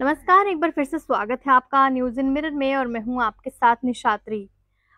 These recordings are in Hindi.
नमस्कार एक बार फिर से स्वागत है आपका न्यूज इन मिरर में और मैं हूँ आपके साथ निशात्री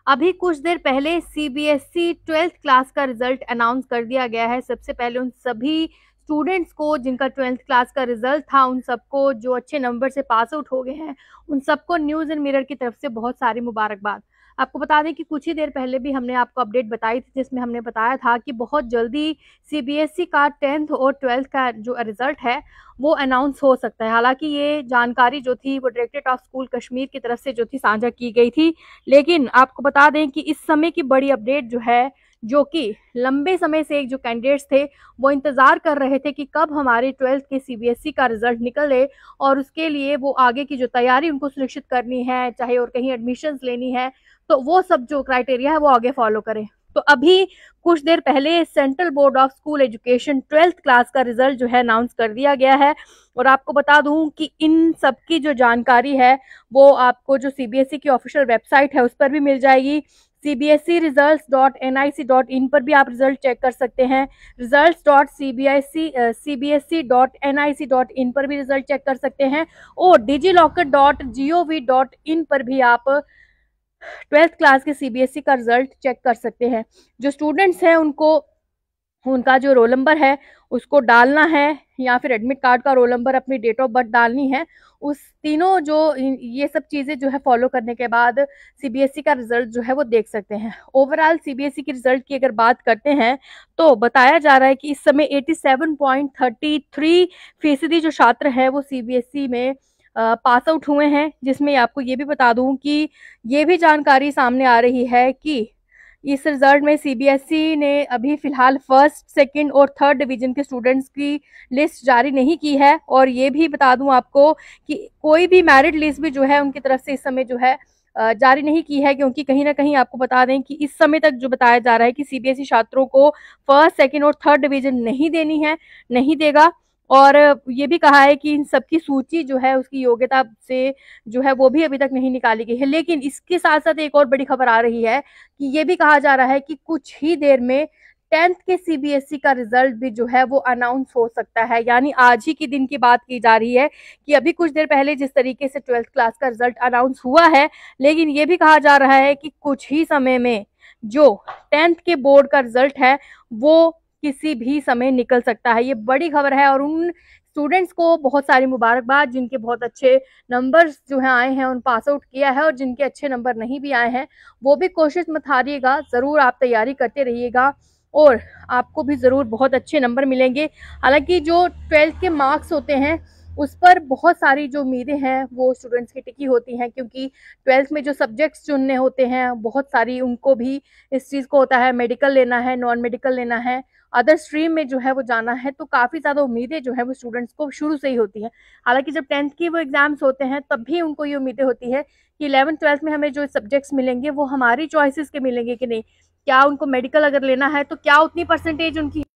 अभी कुछ देर पहले C B S C twelfth class का रिजल्ट अनाउंस कर दिया गया है सबसे पहले उन सभी स्टूडेंट्स को जिनका ट्वेल्थ क्लास का रिजल्ट था उन सबको जो अच्छे नंबर से पास आउट हो गए हैं उन सबको न्यूज़ इन मिरर की तरफ से बहुत सारी मुबारकबाद आपको बता दें कि कुछ ही देर पहले भी हमने आपको अपडेट बताई थी जिसमें हमने बताया था कि बहुत जल्दी सीबीएसई e का टेंथ और ट्वेल्थ का जो रिज़ल्ट है वो अनाउंस हो सकता है हालांकि ये जानकारी जो थी वो डायरेक्टरेट ऑफ स्कूल कश्मीर की तरफ से जो थी साझा की गई थी लेकिन आपको बता दें कि इस समय की बड़ी अपडेट जो है जो कि लंबे समय से एक जो कैंडिडेट्स थे वो इंतज़ार कर रहे थे कि कब हमारे ट्वेल्थ के सीबीएसई e का रिज़ल्ट निकले और उसके लिए वो आगे की जो तैयारी उनको सुनिश्चित करनी है चाहे और कहीं एडमिशन्स लेनी है तो वो सब जो क्राइटेरिया है वो आगे फॉलो करें तो अभी कुछ देर पहले Central Board of School Education twelfth class का रिजल्ट जो है अनाउंस कर दिया गया है और आपको बता दूं कि इन सब की जो जानकारी है वो आपको जो सीबीएसई e की ऑफिशियल वेबसाइट है उस पर भी मिल जाएगी C B S E result dot N I C dot in पर भी आप रिजल्ट चेक कर सकते हैं result dot C B S C C B S C dot N I C dot in पर भी रिजल्ट चेक कर सकते हैं और DigiLocker dot G O V dot in पर भी आप ट्वेल्थ क्लास के सी बी एस ई का रिजल्ट चेक कर सकते हैं जो स्टूडेंट्स हैं उनको उनका जो रोल नंबर है उसको डालना है या फिर एडमिट कार्ड का रोल नंबर अपनी डेट ऑफ बर्थ डालनी है उस तीनों जो ये सब चीज़ें जो है फॉलो करने के बाद सीबीएसई e का रिजल्ट जो है वो देख सकते हैं ओवरऑल सीबीएसई e की रिजल्ट की अगर बात करते हैं तो बताया जा रहा है कि इस समय 87.33 फीसदी जो छात्र हैं वो सीबीएसई e में पास आउट हुए हैं जिसमें आपको ये भी बता दूं कि ये भी जानकारी सामने आ रही है कि इस रिजल्ट में सीबीएसई e ने अभी फिलहाल फर्स्ट सेकंड और थर्ड डिवीजन के स्टूडेंट्स की लिस्ट जारी नहीं की है और ये भी बता दूं आपको कि कोई भी मेरिट लिस्ट भी जो है उनकी तरफ से इस समय जो है जारी नहीं की है क्योंकि कहीं ना कहीं आपको बता दें कि इस समय तक जो बताया जा रहा है कि सीबीएसई e छात्रों को फर्स्ट सेकेंड और थर्ड डिवीजन नहीं देनी है नहीं देगा और ये भी कहा है कि इन सबकी सूची जो है उसकी योग्यता से जो है वो भी अभी तक नहीं निकाली गई है लेकिन इसके साथ साथ एक और बड़ी खबर आ रही है कि ये भी कहा जा रहा है कि कुछ ही देर में टेंथ के सीबीएसई e का रिजल्ट भी जो है वो अनाउंस हो सकता है यानी आज ही के दिन की बात की जा रही है कि अभी कुछ देर पहले जिस तरीके से ट्वेल्थ क्लास का रिजल्ट अनाउंस हुआ है लेकिन ये भी कहा जा रहा है कि कुछ ही समय में जो टेंथ के बोर्ड का रिजल्ट है वो किसी भी समय निकल सकता है ये बड़ी खबर है और उन स्टूडेंट्स को बहुत सारी मुबारकबाद जिनके बहुत अच्छे नंबर्स जो हैं आए हैं उन पास आउट किया है और जिनके अच्छे नंबर नहीं भी आए हैं वो भी कोशिश मत हारिएगा ज़रूर आप तैयारी करते रहिएगा और आपको भी ज़रूर बहुत अच्छे नंबर मिलेंगे हालांकि जो ट्वेल्थ के मार्क्स होते हैं उस पर बहुत सारी जो उम्मीदें हैं वो स्टूडेंट्स की टिकी होती हैं क्योंकि ट्वेल्थ में जो सब्जेक्ट्स चुनने होते हैं बहुत सारी उनको भी इस चीज़ को होता है मेडिकल लेना है नॉन मेडिकल लेना है अदर स्ट्रीम में जो है वो जाना है तो काफ़ी ज़्यादा उम्मीदें जो है वो स्टूडेंट्स को शुरू से ही होती हैं हालांकि जब टेंथ की वो एग्ज़ाम्स होते हैं तब भी उनको ये उम्मीदें होती है कि इलेवन ट्वेल्थ में हमें जो सब्जेक्ट्स मिलेंगे वो हमारी चॉइसिस के मिलेंगे कि नहीं क्या उनको मेडिकल अगर लेना है तो क्या उतनी परसेंटेज उनकी